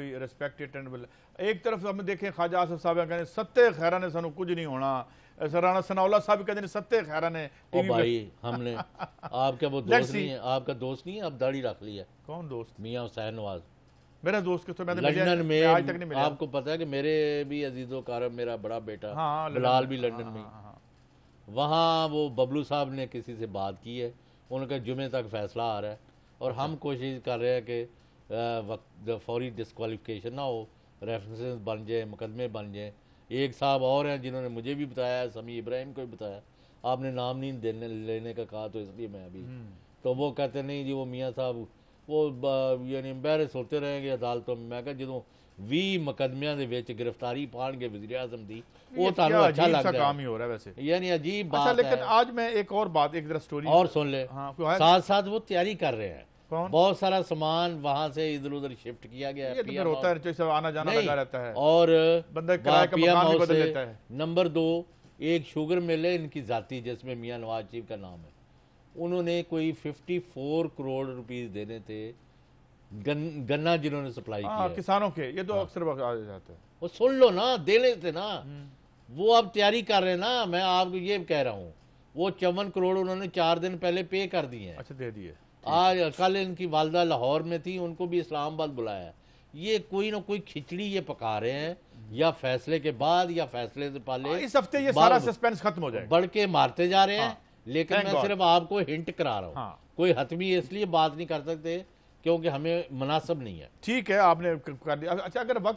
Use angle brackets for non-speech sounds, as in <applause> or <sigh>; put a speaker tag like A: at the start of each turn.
A: Respected एक तरफ तो हम ਹਮ ਦੇਖੇ आसफ साहब ਸਾਹਿਬ ਕਹਿੰਦੇ ਸੱਤੇ ਖੈਰਾਂ ਨੇ ਸਾਨੂੰ ਕੁਝ ਨਹੀਂ ਹੋਣਾ सराना सनाउल्ला साहब कहते हैं सत्ते खैर ने ओ भाई हमने
B: आपके वो <laughs> दोस्त नहीं है आपका दोस्त नहीं है आप दाढ़ी रख ली है कौन दोस्त मियाँ हुसैन नवाज मेरा दोस्त किस तो मैं लंदन में आज तक नहीं मिला आपको पता है कि मेरे भी अजीजो कार मेरा बड़ा बेटा हाँ, बिलाल हाँ, भी लंदन में हाँ, हाँ, वहाँ वो बबलू साहब ने किसी से बात की है उनका जुमे तक फैसला आ रहा है और अच्छा। हम कोशिश कर रहे हैं कि वक्त फौरी डिसकॉलीफिकेशन ना हो रेफरेंसेस बन जाए मुकदमे बन जाए एक साहब और हैं जिन्होंने मुझे भी बताया समी इब्राहिम को भी बताया आपने नाम नहीं देने लेने का कहा तो इसलिए मैं अभी हम्म। तो वो कहते नहीं जी वो मियाँ साहब वो यानी एम्बेरस होते रहेंगे ਅਦਾਲਤੋਂ ਮੈਂ मैं ਜਦੋਂ 20 ਮੁਕਦਮਿਆਂ गिरफ्तारी ਵਿੱਚ ਗ੍ਰਿਫਤਾਰੀ ਪਾਣਗੇ ਵਜ਼ੀਰ ਆਜ਼ਮ ਦੀ ਉਹ ਤੁਹਾਨੂੰ ਅੱਛਾ ਲੱਗਦਾ ਕੰਮ ਹੀ ਹੋ ਰਿਹਾ ਵੈਸੇ ਯਾਨੀ ਅਜੀਬ ਬਾਤ ਹੈ ਅੱਛਾ ਲੇਕਿਨ ਅੱਜ ਮੈਂ ਇੱਕ ਹੋਰ
A: और सुन ले हाँ, साथ
B: साथ वो तैयारी कर रहे हैं कौन बहुत सारा सामान वहां से इधर उधर शिफ्ट किया गया ये तो होता है जो सब आना जाना लगा रहता है और बंदा का मकान भी बदल लेता है नंबर दो एक शुगर मिल है इनकी जाति जिसमें मियां नवाज शरीफ का नाम है उन्होंने कोई 54 करोड़ रुपीस देने थे गन, गन्ना जिन्होंने सप्लाई हाँ, किया किसानों के ये तो हाँ। अक्सर जाते हैं वो सुन लो ना देने थे ना हम्म। वो आप तैयारी कर रहे हैं ना मैं आपको ये कह रहा हूँ वो चौवन करोड़ उन्होंने चार दिन पहले पे कर दिए अच्छा दे दिए आज कल इनकी वालदा लाहौर में थी उनको भी इस्लामाबाद बुलाया ये कोई ना कोई खिचड़ी ये पका रहे हैं या फैसले के बाद या फैसले से पहले हाँ, इस हफ्ते ये सारा सस्पेंस खत्म हो जाए बढ़ के मारते जा रहे हैं हाँ। लेकिन मैं सिर्फ आपको हिंट करा रहा हूँ हाँ। कोई हतमी इसलिए बात नहीं कर सकते क्योंकि हमें मुनासब नहीं है ठीक है आपने कर दिया अच्छा अगर वक्त